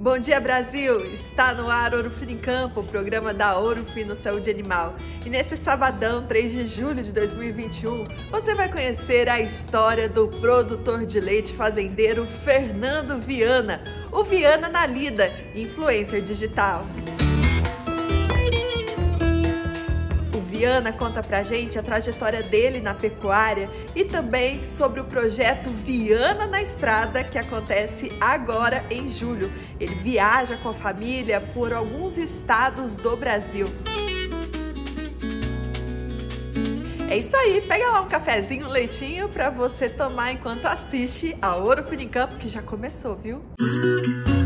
Bom dia Brasil! Está no ar Ourofino em Campo, o programa da Ourofino Saúde Animal. E nesse sabadão, 3 de julho de 2021, você vai conhecer a história do produtor de leite fazendeiro Fernando Viana, o Viana na Lida, influencer digital. Viana conta pra gente a trajetória dele na pecuária e também sobre o projeto Viana na Estrada, que acontece agora em julho. Ele viaja com a família por alguns estados do Brasil. É isso aí, pega lá um cafezinho, um leitinho para você tomar enquanto assiste a Ouro Finicamp, que já começou, viu? Música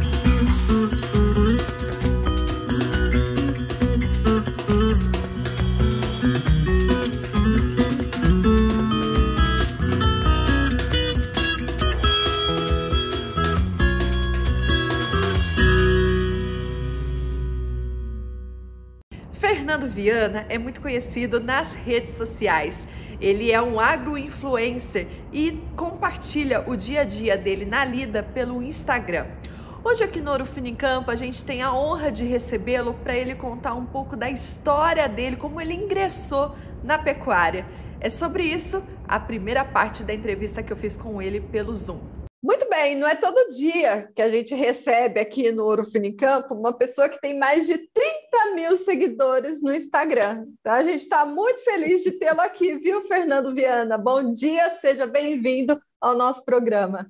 Viana é muito conhecido nas redes sociais. Ele é um agro-influencer e compartilha o dia a dia dele na lida pelo Instagram. Hoje aqui no Ouro Fino em Campo a gente tem a honra de recebê-lo para ele contar um pouco da história dele, como ele ingressou na pecuária. É sobre isso a primeira parte da entrevista que eu fiz com ele pelo Zoom. Muito bem, não é todo dia que a gente recebe aqui no Ouro Campo uma pessoa que tem mais de 30 mil seguidores no Instagram. Então, a gente está muito feliz de tê-lo aqui, viu, Fernando Viana? Bom dia, seja bem-vindo ao nosso programa.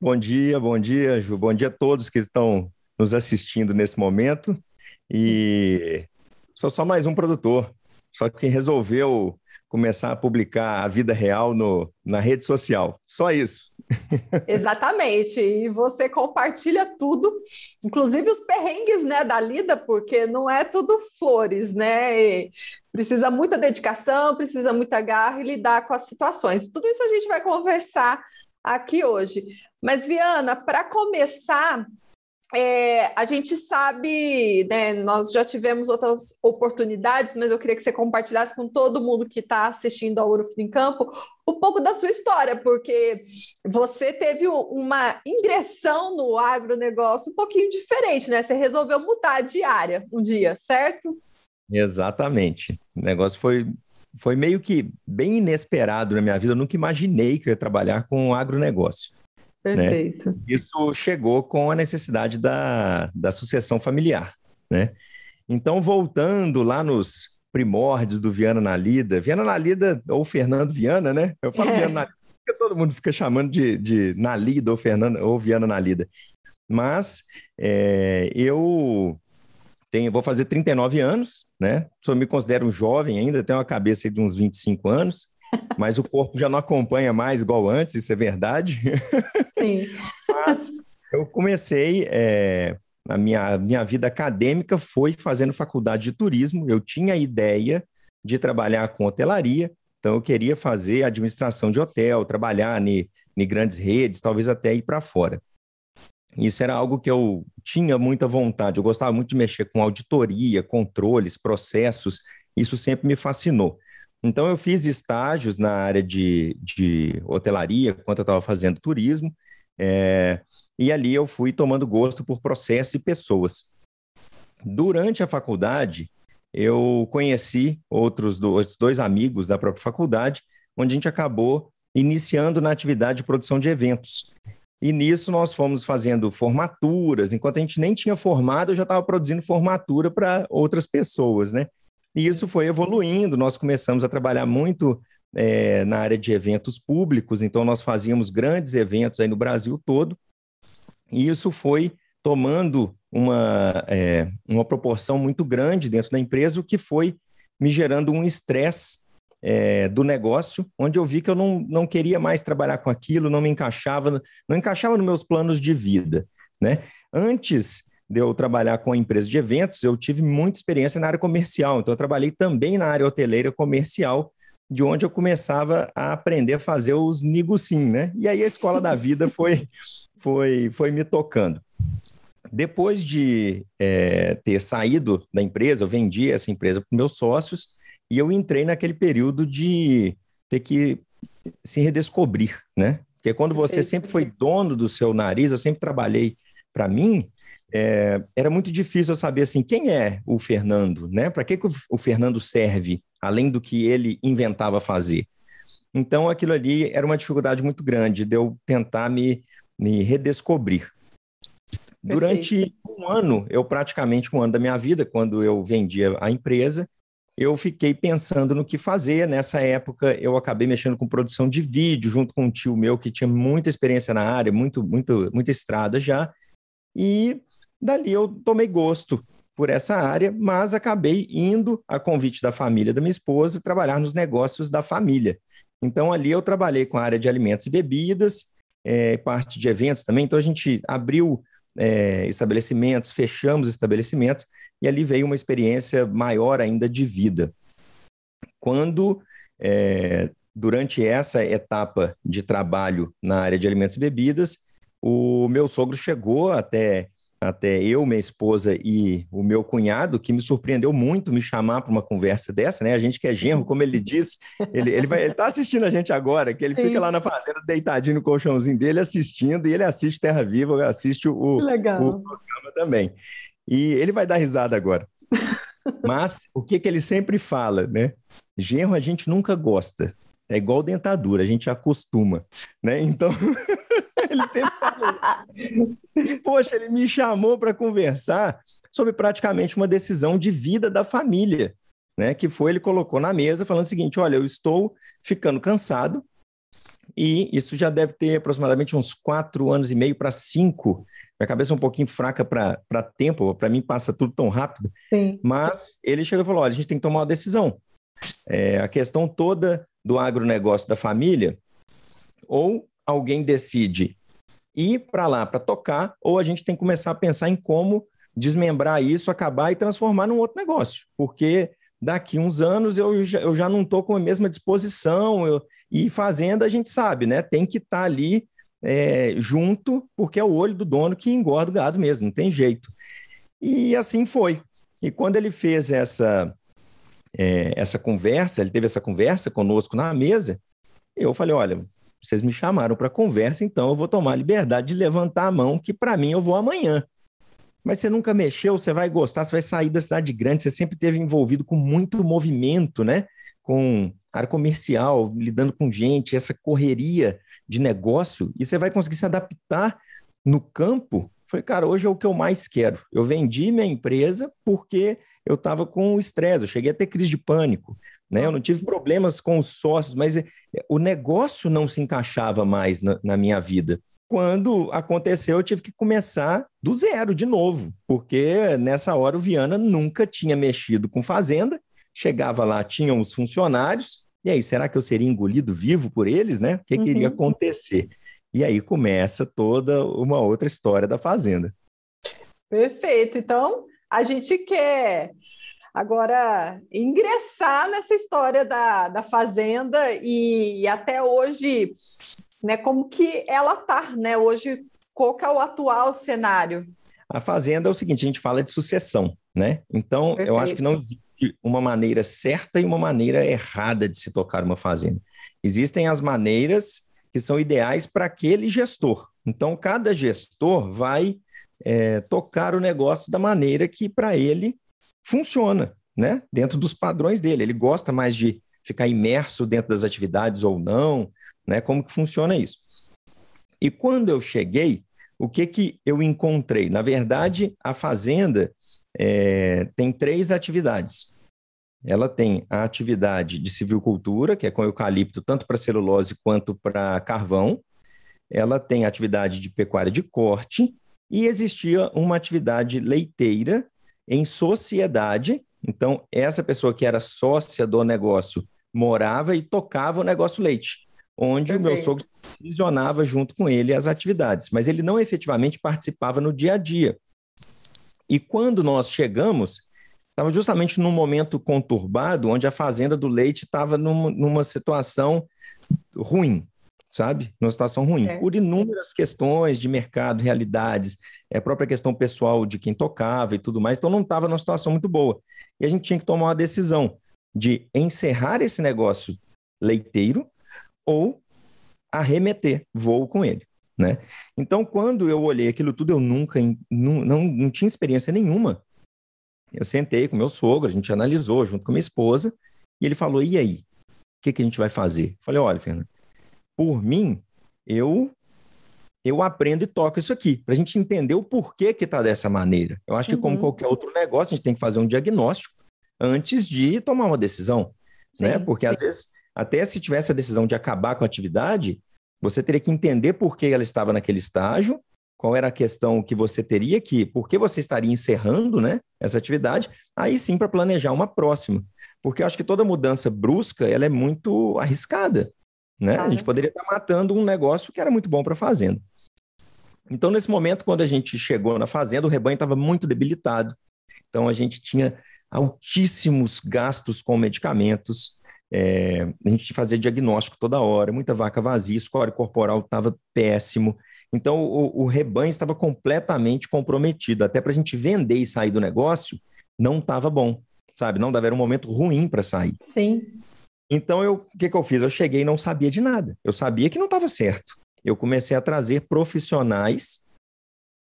Bom dia, bom dia, Ju. Bom dia a todos que estão nos assistindo nesse momento. E sou só mais um produtor, só que resolveu começar a publicar a vida real no, na rede social. Só isso. Exatamente. E você compartilha tudo, inclusive os perrengues, né, da lida, porque não é tudo flores, né? E precisa muita dedicação, precisa muita garra e lidar com as situações. Tudo isso a gente vai conversar aqui hoje. Mas Viana, para começar, é, a gente sabe, né, nós já tivemos outras oportunidades, mas eu queria que você compartilhasse com todo mundo que está assistindo ao Ouro em Campo um pouco da sua história, porque você teve uma ingressão no agronegócio um pouquinho diferente, né? Você resolveu mudar de área um dia, certo? Exatamente. O negócio foi, foi meio que bem inesperado na minha vida. Eu nunca imaginei que eu ia trabalhar com agronegócio. Né? Perfeito. Né? Isso chegou com a necessidade da, da sucessão familiar, né? Então, voltando lá nos primórdios do Viana na Lida, Viana na Lida, ou Fernando Viana, né? Eu falo é. Viana na Lida porque todo mundo fica chamando de, de Nalida ou, Fernando, ou Viana Nalida. Mas é, eu tenho, vou fazer 39 anos, né? Só me considero um jovem ainda, tenho uma cabeça de uns 25 anos mas o corpo já não acompanha mais igual antes, isso é verdade. Sim. mas eu comecei, é, a minha, minha vida acadêmica foi fazendo faculdade de turismo, eu tinha a ideia de trabalhar com hotelaria, então eu queria fazer administração de hotel, trabalhar em grandes redes, talvez até ir para fora. Isso era algo que eu tinha muita vontade. Eu gostava muito de mexer com auditoria, controles, processos. Isso sempre me fascinou. Então, eu fiz estágios na área de, de hotelaria, enquanto eu estava fazendo turismo, é, e ali eu fui tomando gosto por processo e pessoas. Durante a faculdade, eu conheci outros dois, dois amigos da própria faculdade, onde a gente acabou iniciando na atividade de produção de eventos. E nisso nós fomos fazendo formaturas, enquanto a gente nem tinha formado, eu já estava produzindo formatura para outras pessoas, né? E isso foi evoluindo, nós começamos a trabalhar muito é, na área de eventos públicos, então nós fazíamos grandes eventos aí no Brasil todo, e isso foi tomando uma, é, uma proporção muito grande dentro da empresa, o que foi me gerando um estresse é, do negócio, onde eu vi que eu não, não queria mais trabalhar com aquilo, não me encaixava, não encaixava nos meus planos de vida, né? Antes de eu trabalhar com empresa de eventos, eu tive muita experiência na área comercial. Então, eu trabalhei também na área hoteleira comercial, de onde eu começava a aprender a fazer os nigusim, né? E aí a escola da vida foi, foi, foi me tocando. Depois de é, ter saído da empresa, eu vendi essa empresa para meus sócios e eu entrei naquele período de ter que se redescobrir, né? Porque quando você sempre foi dono do seu nariz, eu sempre trabalhei para mim, é, era muito difícil eu saber assim quem é o Fernando, né? Para que, que o, o Fernando serve além do que ele inventava fazer? Então, aquilo ali era uma dificuldade muito grande de eu tentar me, me redescobrir. Durante um ano, eu praticamente um ano da minha vida, quando eu vendia a empresa, eu fiquei pensando no que fazer. Nessa época, eu acabei mexendo com produção de vídeo, junto com um tio meu que tinha muita experiência na área, muito, muito, muita estrada já. E dali eu tomei gosto por essa área, mas acabei indo, a convite da família da minha esposa, trabalhar nos negócios da família. Então, ali eu trabalhei com a área de alimentos e bebidas, é, parte de eventos também. Então, a gente abriu é, estabelecimentos, fechamos estabelecimentos, e ali veio uma experiência maior ainda de vida. Quando, é, durante essa etapa de trabalho na área de alimentos e bebidas, o meu sogro chegou até até eu, minha esposa e o meu cunhado, que me surpreendeu muito me chamar para uma conversa dessa, né? A gente que é genro, como ele disse, ele, ele, vai, ele tá assistindo a gente agora, que ele Sim. fica lá na fazenda, deitadinho no colchãozinho dele, assistindo, e ele assiste Terra Viva, assiste o, o programa também. E ele vai dar risada agora. Mas o que, que ele sempre fala, né? Genro a gente nunca gosta. É igual dentadura, a gente acostuma, né? Então... ele sempre falou. E, poxa, ele me chamou para conversar sobre praticamente uma decisão de vida da família, né? Que foi, ele colocou na mesa falando o seguinte: olha, eu estou ficando cansado, e isso já deve ter aproximadamente uns quatro anos e meio para cinco. Minha cabeça é um pouquinho fraca para tempo, para mim passa tudo tão rápido. Sim. Mas ele chegou e falou: olha, a gente tem que tomar uma decisão. É, a questão toda do agronegócio da família, ou alguém decide ir para lá para tocar, ou a gente tem que começar a pensar em como desmembrar isso, acabar e transformar num outro negócio, porque daqui uns anos eu já, eu já não estou com a mesma disposição, eu, e fazenda a gente sabe, né? Tem que estar tá ali é, junto, porque é o olho do dono que engorda o gado mesmo, não tem jeito. E assim foi. E quando ele fez essa, é, essa conversa, ele teve essa conversa conosco na mesa, eu falei, olha, vocês me chamaram para conversa, então eu vou tomar a liberdade de levantar a mão, que para mim eu vou amanhã. Mas você nunca mexeu, você vai gostar, você vai sair da cidade grande, você sempre teve envolvido com muito movimento, né? Com área comercial, lidando com gente, essa correria de negócio, e você vai conseguir se adaptar no campo. foi cara, hoje é o que eu mais quero. Eu vendi minha empresa porque eu estava com estresse, eu cheguei a ter crise de pânico. Né? Eu não tive problemas com os sócios, mas eh, o negócio não se encaixava mais na, na minha vida. Quando aconteceu, eu tive que começar do zero de novo, porque nessa hora o Viana nunca tinha mexido com fazenda. Chegava lá, tinham os funcionários, e aí, será que eu seria engolido vivo por eles, né? O que, uhum. que iria uhum. acontecer? E aí começa toda uma outra história da fazenda. Perfeito. Então, a gente quer Agora, ingressar nessa história da, da Fazenda e, e até hoje, né, como que ela está, né? Hoje, qual é o atual cenário? A Fazenda é o seguinte, a gente fala de sucessão, né? Então, Perfeito. eu acho que não existe uma maneira certa e uma maneira errada de se tocar uma fazenda. Existem as maneiras que são ideais para aquele gestor. Então, cada gestor vai é, tocar o negócio da maneira que para ele funciona, né? Dentro dos padrões dele. Ele gosta mais de ficar imerso dentro das atividades ou não, né? Como que funciona isso? E quando eu cheguei, o que que eu encontrei? Na verdade, a fazenda é, tem três atividades. Ela tem a atividade de silvicultura, que é com eucalipto tanto para celulose quanto para carvão. Ela tem a atividade de pecuária de corte e existia uma atividade leiteira em sociedade. Então, essa pessoa que era sócia do negócio morava e tocava o negócio leite, onde Também. o meu sogro visionava junto com ele as atividades, mas ele não efetivamente participava no dia a dia. E quando nós chegamos, estava justamente num momento conturbado, onde a fazenda do leite estava numa situação ruim sabe? Numa situação ruim, é. por inúmeras questões de mercado, realidades, é, própria questão pessoal de quem tocava e tudo mais. Então, não estava numa situação muito boa. E a gente tinha que tomar uma decisão de encerrar esse negócio leiteiro ou arremeter voo com ele, né? Então, quando eu olhei aquilo tudo, eu nunca, não, não, não tinha experiência nenhuma. Eu sentei com meu sogro, a gente analisou junto com minha esposa, e ele falou, e aí? O que, que a gente vai fazer? Eu falei, olha, Fernando, por mim, eu eu aprendo e toco isso aqui, para a gente entender o porquê que está dessa maneira. Eu acho que, uhum. como qualquer outro negócio, a gente tem que fazer um diagnóstico antes de tomar uma decisão, né? Sim. né? Porque, às vezes, até se tivesse a decisão de acabar com a atividade, você teria que entender por que ela estava naquele estágio, qual era a questão que você teria que, por que você estaria encerrando, né, essa atividade, aí sim para planejar uma próxima. Porque eu acho que toda mudança brusca, ela é muito arriscada. Né? Claro. A gente poderia estar matando um negócio que era muito bom para a fazenda. Então, nesse momento, quando a gente chegou na fazenda, o rebanho estava muito debilitado. Então, a gente tinha altíssimos gastos com medicamentos. É, a gente fazia diagnóstico toda hora, muita vaca vazia, score corporal estava péssimo. Então, o, o rebanho estava completamente comprometido. Até para a gente vender e sair do negócio, não estava bom, sabe? Não dava, era um momento ruim para sair. Sim. Então, eu, o que, que eu fiz? Eu cheguei e não sabia de nada. Eu sabia que não estava certo. Eu comecei a trazer profissionais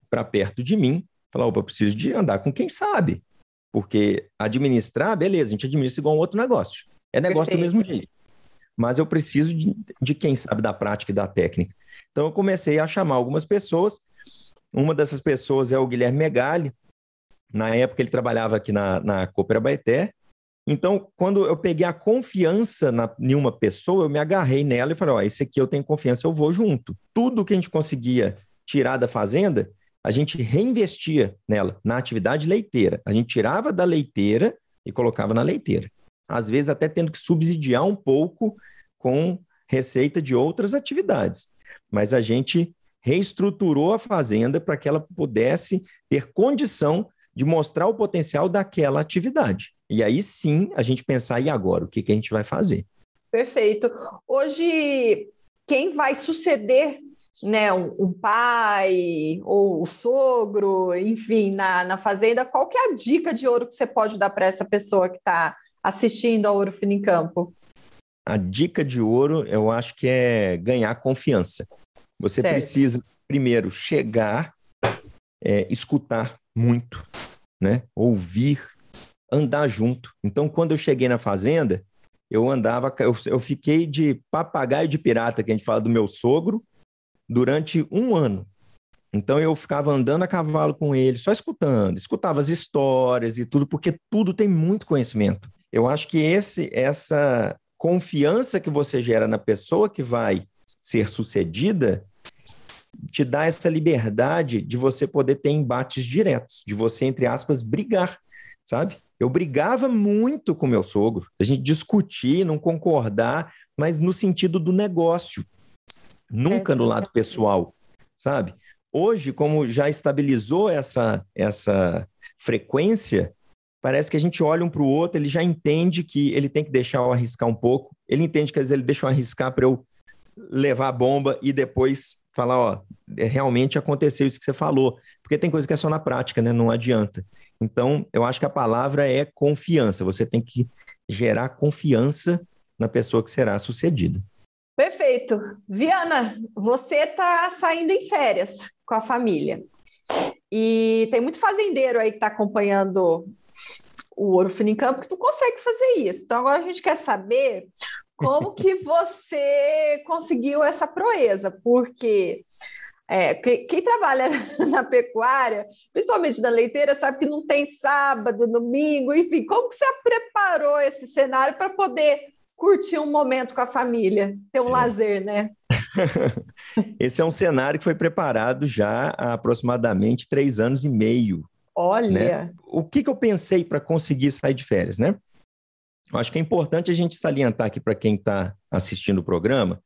para perto de mim. Falar, opa, eu preciso de andar com quem sabe. Porque administrar, beleza, a gente administra igual um outro negócio. É negócio Perfeito. do mesmo jeito. Mas eu preciso de, de quem sabe da prática e da técnica. Então, eu comecei a chamar algumas pessoas. Uma dessas pessoas é o Guilherme Megali. Na época, ele trabalhava aqui na, na Coopera Baeté então, quando eu peguei a confiança na, em uma pessoa, eu me agarrei nela e falei: Ó, esse aqui eu tenho confiança, eu vou junto. Tudo que a gente conseguia tirar da fazenda, a gente reinvestia nela, na atividade leiteira. A gente tirava da leiteira e colocava na leiteira. Às vezes, até tendo que subsidiar um pouco com receita de outras atividades. Mas a gente reestruturou a fazenda para que ela pudesse ter condição de mostrar o potencial daquela atividade. E aí sim a gente pensar, e agora? O que, que a gente vai fazer? Perfeito. Hoje, quem vai suceder né, um, um, pai ou o sogro, enfim, na, na fazenda, qual que é a dica de ouro que você pode dar para essa pessoa que está assistindo ao Ouro Fino em Campo? A dica de ouro, eu acho que é ganhar confiança. Você certo. precisa, primeiro, chegar, é, escutar muito, né? Ouvir, andar junto. Então, quando eu cheguei na fazenda, eu andava, eu, eu fiquei de papagaio de pirata, que a gente fala do meu sogro, durante um ano. Então eu ficava andando a cavalo com ele, só escutando, escutava as histórias e tudo, porque tudo tem muito conhecimento. Eu acho que esse, essa confiança que você gera na pessoa que vai ser sucedida te dá essa liberdade de você poder ter embates diretos, de você, entre aspas, brigar, sabe? Eu brigava muito com meu sogro, a gente discutir, não concordar, mas no sentido do negócio, nunca no lado pessoal, sabe? Hoje, como já estabilizou essa, essa frequência, parece que a gente olha um para o outro, ele já entende que ele tem que deixar eu arriscar um pouco, ele entende que às vezes ele deixa eu arriscar para eu levar a bomba e depois falar, ó, é, realmente aconteceu isso que você falou, porque tem coisa que é só na prática, né? Não adianta. Então, eu acho que a palavra é confiança. Você tem que gerar confiança na pessoa que será sucedida. Perfeito. Viana, você está saindo em férias com a família. E tem muito fazendeiro aí que está acompanhando o Ouro Campo que não consegue fazer isso. Então, agora a gente quer saber como que você conseguiu essa proeza? Porque é, quem, quem, trabalha na pecuária, principalmente na leiteira, sabe que não tem sábado, domingo, enfim. Como que você preparou esse cenário para poder curtir um momento com a família, ter um é. lazer, né? Esse é um cenário que foi preparado já há aproximadamente três anos e meio. Né? Olha! Né? O que, que eu pensei para conseguir sair de férias, né? Acho que é importante a gente salientar aqui para quem está assistindo o programa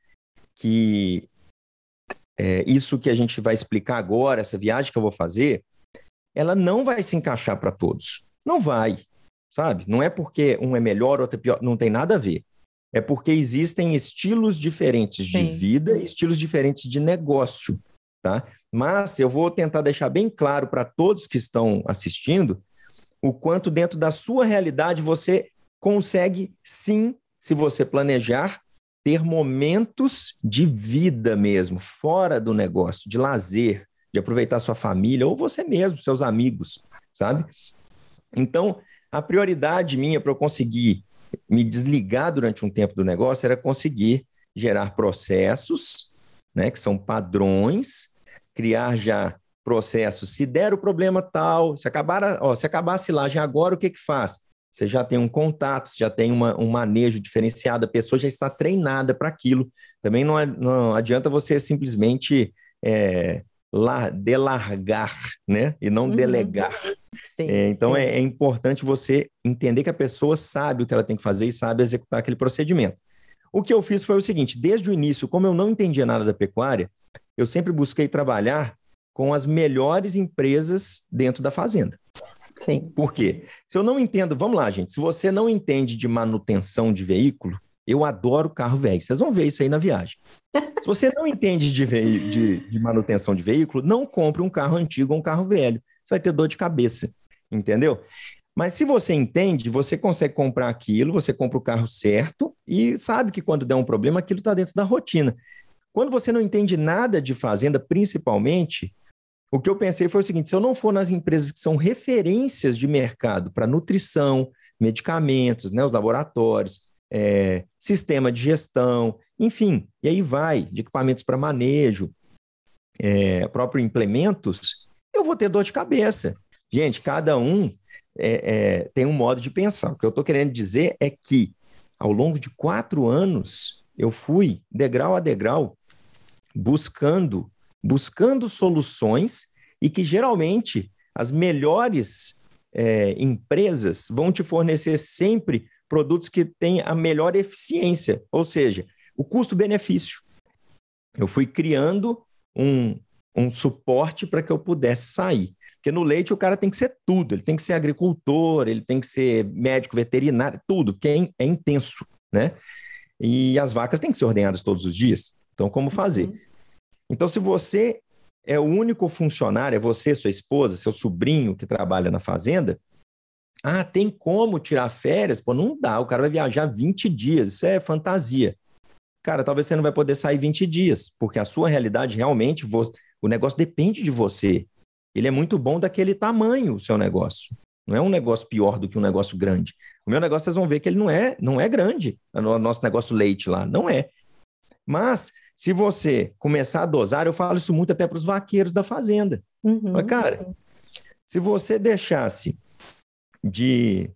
que é, isso que a gente vai explicar agora, essa viagem que eu vou fazer, ela não vai se encaixar para todos. Não vai, sabe? Não é porque um é melhor, outro é pior, não tem nada a ver. É porque existem estilos diferentes Sim. de vida, estilos diferentes de negócio, tá? Mas eu vou tentar deixar bem claro para todos que estão assistindo o quanto dentro da sua realidade você consegue sim, se você planejar, ter momentos de vida mesmo, fora do negócio, de lazer, de aproveitar sua família ou você mesmo, seus amigos, sabe? Então, a prioridade minha para eu conseguir me desligar durante um tempo do negócio era conseguir gerar processos, né, que são padrões, criar já processos. Se der o problema tal, se acabar, ó, se acabar a silagem agora, o que que faz? Você já tem um contato, já tem uma, um manejo diferenciado, a pessoa já está treinada para aquilo. Também não, é, não, adianta você simplesmente é, lar, delargar, né? E não uhum. delegar. Sim, é, então sim. É, é importante você entender que a pessoa sabe o que ela tem que fazer e sabe executar aquele procedimento. O que eu fiz foi o seguinte: desde o início, como eu não entendia nada da pecuária, eu sempre busquei trabalhar com as melhores empresas dentro da fazenda. Sim. Por quê? Se eu não entendo, vamos lá, gente. Se você não entende de manutenção de veículo, eu adoro carro velho. Vocês vão ver isso aí na viagem. Se você não entende de, de, de manutenção de veículo, não compre um carro antigo ou um carro velho. Você vai ter dor de cabeça, entendeu? Mas se você entende, você consegue comprar aquilo, você compra o carro certo e sabe que quando der um problema, aquilo está dentro da rotina. Quando você não entende nada de fazenda, principalmente, o que eu pensei foi o seguinte: se eu não for nas empresas que são referências de mercado para nutrição, medicamentos, né, os laboratórios, é, sistema de gestão, enfim, e aí vai, de equipamentos para manejo, é, próprio implementos, eu vou ter dor de cabeça. Gente, cada um é, é, tem um modo de pensar. O que eu estou querendo dizer é que, ao longo de quatro anos, eu fui, degrau a degrau, buscando buscando soluções e que geralmente as melhores é, empresas vão te fornecer sempre produtos que têm a melhor eficiência, ou seja, o custo-benefício. Eu fui criando um, um suporte para que eu pudesse sair. Porque no leite o cara tem que ser tudo, ele tem que ser agricultor, ele tem que ser médico veterinário, tudo, porque é, é intenso, né? E as vacas têm que ser ordenhadas todos os dias. Então, como fazer? Uhum. Então, se você é o único funcionário, é você, sua esposa, seu sobrinho que trabalha na fazenda, ah, tem como tirar férias? Pô, não dá, o cara vai viajar 20 dias, isso é fantasia. Cara, talvez você não vai poder sair 20 dias, porque a sua realidade realmente, o negócio depende de você. Ele é muito bom daquele tamanho, o seu negócio. Não é um negócio pior do que um negócio grande. O meu negócio, vocês vão ver que ele não é, não é grande. O nosso negócio leite lá, não é. Mas se você começar a dosar, eu falo isso muito até para os vaqueiros da fazenda. Uhum. Mas, cara, se você deixasse de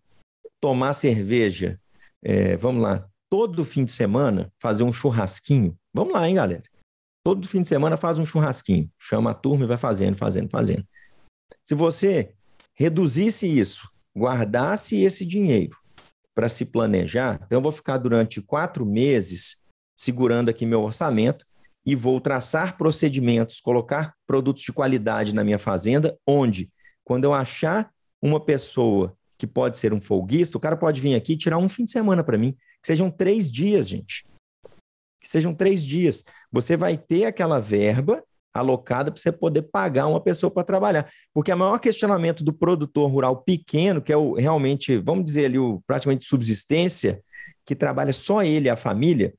tomar cerveja, é, vamos lá, todo fim de semana, fazer um churrasquinho, vamos lá, hein, galera? Todo fim de semana faz um churrasquinho, chama a turma e vai fazendo, fazendo, fazendo. Se você reduzisse isso, guardasse esse dinheiro para se planejar, então eu vou ficar durante quatro meses segurando aqui meu orçamento e vou traçar procedimentos, colocar produtos de qualidade na minha fazenda, onde, quando eu achar uma pessoa que pode ser um folguista, o cara pode vir aqui e tirar um fim de semana para mim, que sejam três dias, gente. Que sejam três dias. Você vai ter aquela verba alocada para você poder pagar uma pessoa para trabalhar. Porque o maior questionamento do produtor rural pequeno, que é o realmente, vamos dizer ali, o praticamente subsistência, que trabalha só ele e a família,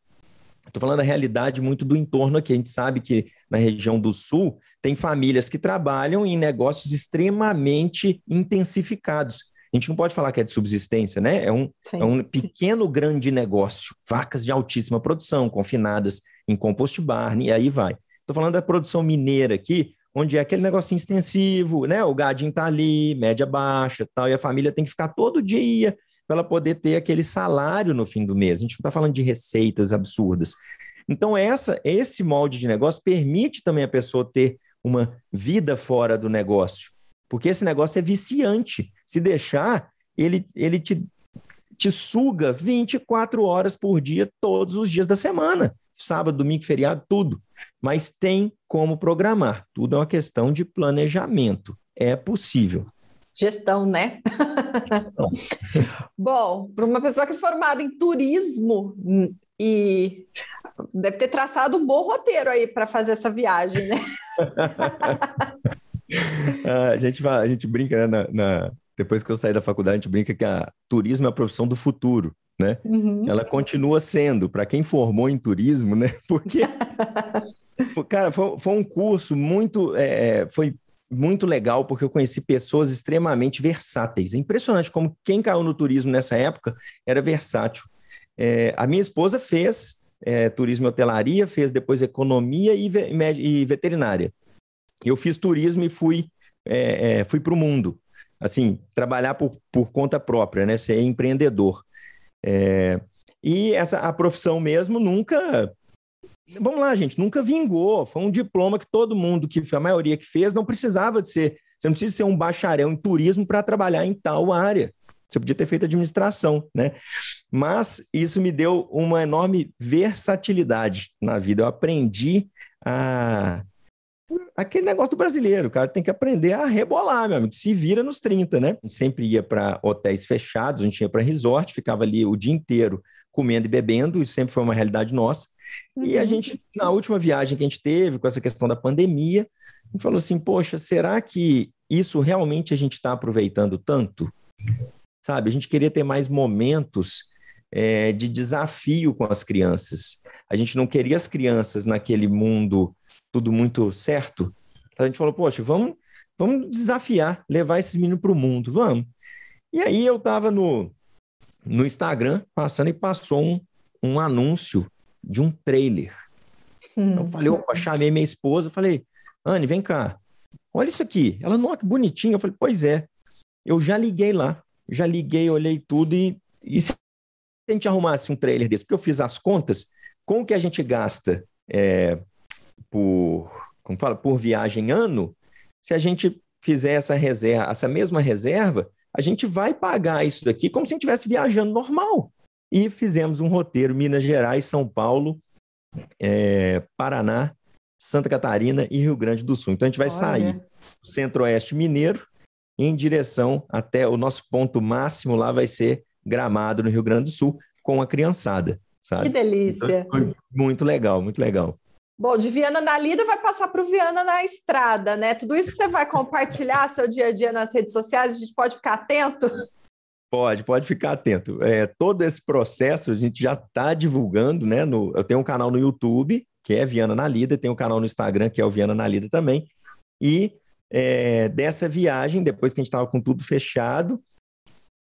Estou falando a realidade muito do entorno aqui. A gente sabe que na região do Sul tem famílias que trabalham em negócios extremamente intensificados. A gente não pode falar que é de subsistência, né? É um, é um pequeno, grande negócio. Vacas de altíssima produção, confinadas em compost barn, e aí vai. Estou falando da produção mineira aqui, onde é aquele negocinho extensivo, né? O gadinho está ali, média baixa, tal, e a família tem que ficar todo dia para ela poder ter aquele salário no fim do mês. A gente não está falando de receitas absurdas. Então, essa, esse molde de negócio permite também a pessoa ter uma vida fora do negócio, porque esse negócio é viciante. Se deixar, ele, ele te, te suga 24 horas por dia, todos os dias da semana sábado, domingo, feriado, tudo. Mas tem como programar. Tudo é uma questão de planejamento. É possível. Gestão, né? Gestão. Bom, para uma pessoa que é formada em turismo hum, e deve ter traçado um bom roteiro aí para fazer essa viagem, né? Ah, a, gente a gente brinca, né? Na, na, depois que eu saí da faculdade, a gente brinca que a turismo é a profissão do futuro, né? Uhum. Ela continua sendo, para quem formou em turismo, né? Porque. Cara, foi, foi, um curso muito. É, é foi muito legal, porque eu conheci pessoas extremamente versáteis. É impressionante como quem caiu no turismo nessa época era versátil. É, a minha esposa fez é, turismo e hotelaria, fez depois economia e, ve e veterinária. Eu fiz turismo e fui, é, é fui para o mundo. Assim, trabalhar por, por conta própria, né? Ser empreendedor. É, e essa, a profissão mesmo nunca vamos lá, gente, nunca vingou. Foi um diploma que todo mundo, que a maioria que fez, não precisava de ser. Você não precisa ser um bacharel em turismo para trabalhar em tal área. Você podia ter feito administração, né? Mas isso me deu uma enorme versatilidade na vida. Eu aprendi a aquele negócio do brasileiro, o cara tem que aprender a rebolar, meu amigo, se vira nos 30, né? A gente sempre ia para hotéis fechados, a gente ia para resort, ficava ali o dia inteiro comendo e bebendo, isso sempre foi uma realidade nossa. Uhum. E a uhum. gente, na última viagem que a gente teve, com essa questão da pandemia, a gente falou assim: poxa, será que isso realmente a gente está aproveitando tanto? Sabe, a gente queria ter mais momentos é, de desafio com as crianças. A gente não queria as crianças naquele mundo tudo muito certo. Então a gente falou, poxa, vamos, vamos desafiar, levar esses meninos para o mundo, vamos. E aí eu estava no, no Instagram passando e passou um, um anúncio de um trailer. Hum. Eu falei, opa, chamei minha esposa, falei, Anne, vem cá, olha isso aqui. Ela, não que bonitinho. Eu falei, pois é. Eu já liguei lá, já liguei, olhei tudo e, e se a gente arrumasse um trailer desse, porque eu fiz as contas com o que a gente gasta é, por, como fala, por viagem ano, se a gente fizer essa reserva, essa mesma reserva, a gente vai pagar isso daqui como se a gente estivesse viajando normal. E fizemos um roteiro Minas Gerais, São Paulo, é, Paraná, Santa Catarina e Rio Grande do Sul. Então a gente vai Olha. sair do Centro-Oeste Mineiro em direção até o nosso ponto máximo lá vai ser Gramado, no Rio Grande do Sul, com a criançada. Sabe? Que delícia! Então, muito legal, muito legal. Bom, de Viana da Lida vai passar para o Viana na Estrada, né? Tudo isso você vai compartilhar seu dia a dia nas redes sociais, a gente pode ficar atento? Pode, pode ficar atento. É, todo esse processo a gente já está divulgando, né? No, eu tenho um canal no YouTube, que é Viana na Lida, tem um canal no Instagram, que é o Viana na Lida também. E é, dessa viagem, depois que a gente estava com tudo fechado,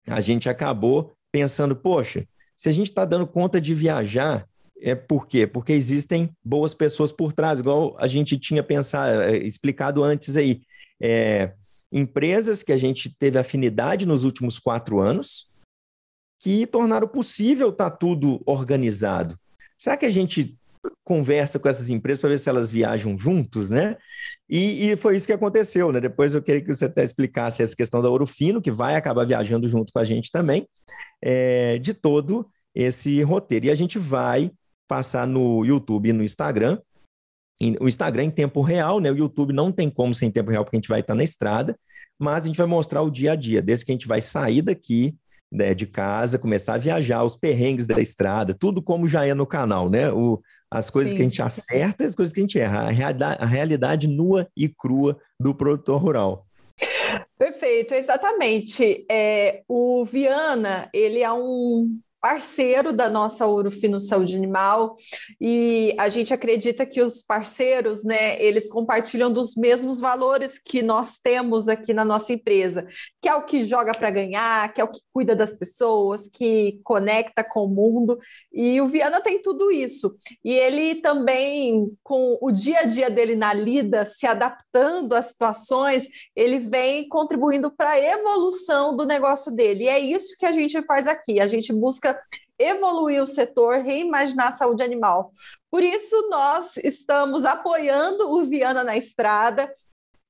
a gente acabou pensando, poxa, se a gente está dando conta de viajar, é por quê? Porque existem boas pessoas por trás, igual a gente tinha pensado, é, explicado antes aí. É, empresas que a gente teve afinidade nos últimos quatro anos, que tornaram possível estar tá tudo organizado. Será que a gente conversa com essas empresas para ver se elas viajam juntos, né? E, e, foi isso que aconteceu, né? Depois eu queria que você até explicasse essa questão da Orofino, que vai acabar viajando junto com a gente também, é, de todo esse roteiro. E a gente vai passar no YouTube e no Instagram o Instagram em tempo real, né? O YouTube não tem como ser em tempo real, porque a gente vai estar na estrada, mas a gente vai mostrar o dia a dia, desde que a gente vai sair daqui, né, de casa, começar a viajar, os perrengues da estrada, tudo como já é no canal, né? O, as coisas Sim. que a gente acerta as coisas que a gente erra, a, realidade, a realidade nua e crua do produtor rural. Perfeito, exatamente. É, o Viana, ele é um parceiro da nossa Ourofino Saúde Animal e a gente acredita que os parceiros, né, eles compartilham dos mesmos valores que nós temos aqui na nossa empresa, que é o que joga para ganhar, que é o que cuida das pessoas, que conecta com o mundo e o Viana tem tudo isso e ele também com o dia a dia dele na lida, se adaptando às situações, ele vem contribuindo para a evolução do negócio dele e é isso que a gente faz aqui, a gente busca evoluir o setor, reimaginar a saúde animal. Por isso, nós estamos apoiando o Viana na Estrada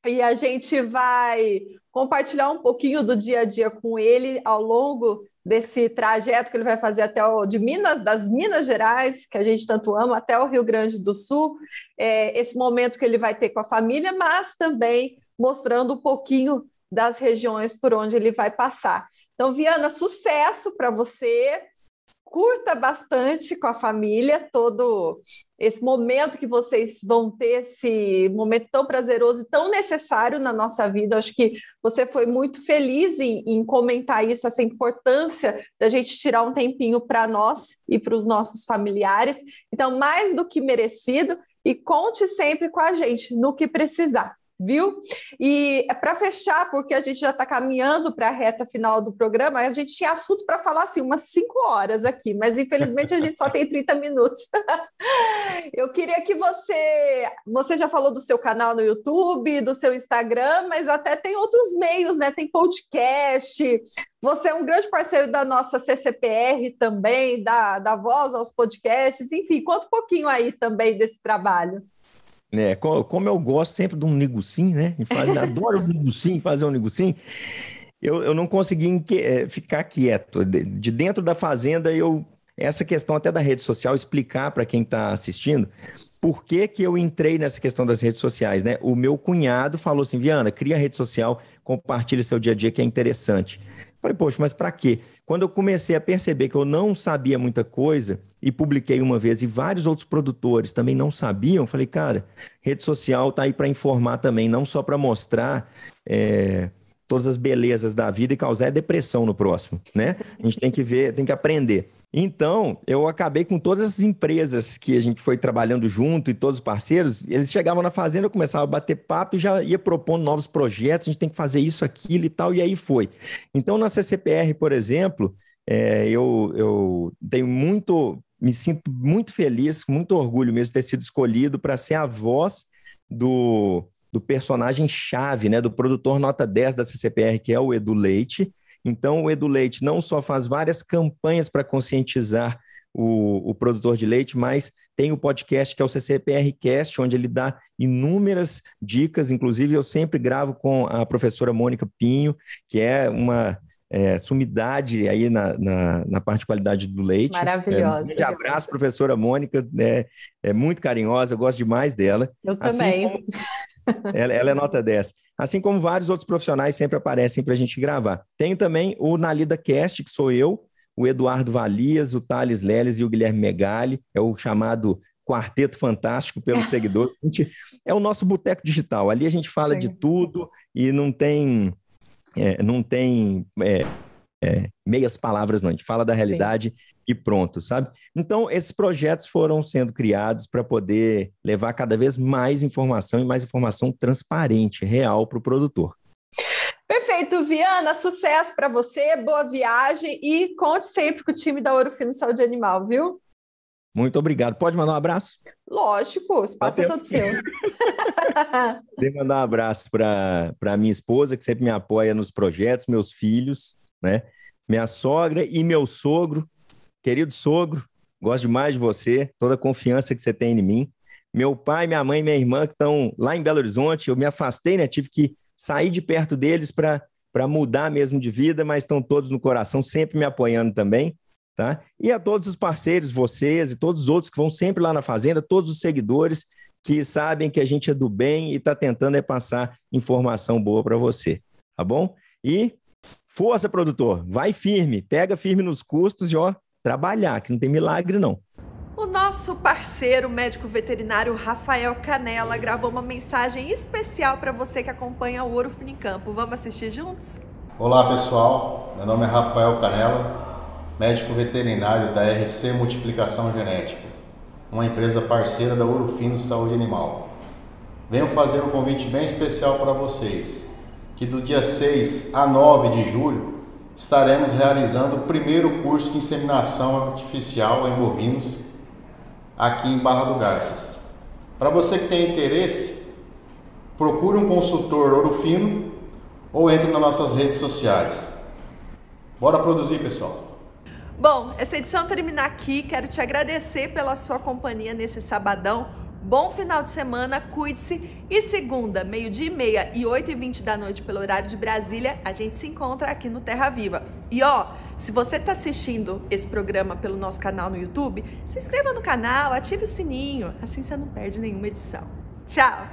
e a gente vai compartilhar um pouquinho do dia a dia com ele ao longo desse trajeto que ele vai fazer até o de Minas, das Minas Gerais, que a gente tanto ama, até o Rio Grande do Sul, é, esse momento que ele vai ter com a família, mas também mostrando um pouquinho das regiões por onde ele vai passar. Então, Viana, sucesso para você curta bastante com a família todo esse momento que vocês vão ter, esse momento tão prazeroso e tão necessário na nossa vida. Acho que você foi muito feliz em, em comentar isso, essa importância da gente tirar um tempinho para nós e para os nossos familiares. Então, mais do que merecido, e conte sempre com a gente no que precisar viu? E para fechar, porque a gente já está caminhando para a reta final do programa, a gente tinha assunto para falar assim umas cinco horas aqui, mas infelizmente a gente só tem 30 minutos. Eu queria que você, você já falou do seu canal no YouTube, do seu Instagram, mas até tem outros meios, né? Tem podcast. Você é um grande parceiro da nossa CCPR também, da, da voz aos podcasts, enfim, conta um pouquinho aí também desse trabalho. É, como eu gosto sempre de um negocinho né? adoro um negocinho, fazer um negocinho Eu, eu não consegui inque, é, ficar quieto. De, de, dentro da fazenda, eu essa questão até da rede social, explicar para quem está assistindo por que, que eu entrei nessa questão das redes sociais, né? O meu cunhado falou assim, Viana, cria rede social, compartilha seu dia a dia que é interessante. Falei, poxa, mas para quê? Quando eu comecei a perceber que eu não sabia muita coisa e publiquei uma vez e vários outros produtores também não sabiam, falei, cara, rede social tá aí para informar também, não só para mostrar. É todas as belezas da vida e causar depressão no próximo, né? A gente tem que ver, tem que aprender. Então, eu acabei com todas as empresas que a gente foi trabalhando junto e todos os parceiros, eles chegavam na fazenda, eu começava a bater papo e já ia propondo novos projetos, a gente tem que fazer isso, aquilo e tal, e aí foi. Então, na CCPR, por exemplo, é, eu, eu tenho muito, me sinto muito feliz, muito orgulho mesmo de ter sido escolhido para ser a voz do, do personagem chave, né, do produtor nota 10 da CCPR, que é o Edu Leite. Então, o Edu Leite não só faz várias campanhas para conscientizar o, o, produtor de leite, mas tem o podcast que é o CCPR Cast, onde ele dá inúmeras dicas. Inclusive, eu sempre gravo com a professora Mônica Pinho, que é uma é, sumidade aí na, na, na, parte de qualidade do leite. Maravilhosa. É, um grande abraço, professora Mônica, é, é muito carinhosa, eu gosto demais dela. Eu assim também. Como ela, ela, é nota 10. Assim como vários outros profissionais sempre aparecem para a gente gravar. Tem também o Nalida Cast, que sou eu, o Eduardo Valias, o Thales Leles e o Guilherme Megali. É o chamado Quarteto Fantástico pelos seguidores. Gente, é o nosso boteco digital. Ali a gente fala Sim. de tudo e não tem. É, não tem é, é, meias palavras, não. A gente fala da realidade. Sim e pronto, sabe? Então, esses projetos foram sendo criados para poder levar cada vez mais informação e mais informação transparente, real para o produtor. Perfeito, Viana, sucesso para você, boa viagem e conte sempre com o time da Ouro Fino Saúde Animal, viu? Muito obrigado. Pode mandar um abraço? Lógico, espaço Valeu. é todo seu. Queria mandar um abraço para a minha esposa, que sempre me apoia nos projetos, meus filhos, né? Minha sogra e meu sogro, querido sogro, gosto demais de você, toda a confiança que você tem em mim. Meu pai, minha mãe, minha irmã que estão lá em Belo Horizonte, eu me afastei, né? Tive que sair de perto deles para mudar mesmo de vida, mas estão todos no coração, sempre me apoiando também, tá? E a todos os parceiros, vocês e todos os outros que vão sempre lá na fazenda, todos os seguidores que sabem que a gente é do bem e está tentando é passar informação boa para você, tá bom? E força, produtor, vai firme, pega firme nos custos e ó, trabalhar, que não tem milagre, não. O nosso parceiro médico veterinário Rafael Canela gravou uma mensagem especial para você que acompanha o Ouro em Campo. Vamos assistir juntos? Olá pessoal, meu nome é Rafael Canela, médico veterinário da RC Multiplicação Genética, uma empresa parceira da Ourofino Saúde Animal. Venho fazer um convite bem especial para vocês, que do dia 6 a 9 de julho estaremos realizando o primeiro curso de inseminação artificial em bovinos aqui em Barra do Garças. Para você que tem interesse, procure um consultor Orofino ou entre nas nossas redes sociais. Bora produzir, pessoal! Bom, essa edição termina aqui. Quero te agradecer pela sua companhia nesse sabadão. Bom final de semana, cuide-se. E segunda, meio-dia e meia e 8 e 20 da noite, pelo horário de Brasília, a gente se encontra aqui no Terra Viva. E ó, se você está assistindo esse programa pelo nosso canal no YouTube, se inscreva no canal, ative o sininho, assim você não perde nenhuma edição. Tchau!